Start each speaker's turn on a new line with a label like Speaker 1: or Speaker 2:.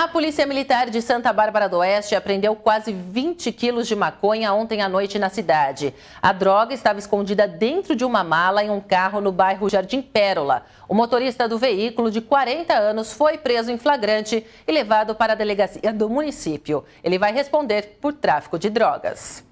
Speaker 1: A Polícia Militar de Santa Bárbara do Oeste apreendeu quase 20 quilos de maconha ontem à noite na cidade. A droga estava escondida dentro de uma mala em um carro no bairro Jardim Pérola. O motorista do veículo, de 40 anos, foi preso em flagrante e levado para a delegacia do município. Ele vai responder por tráfico de drogas.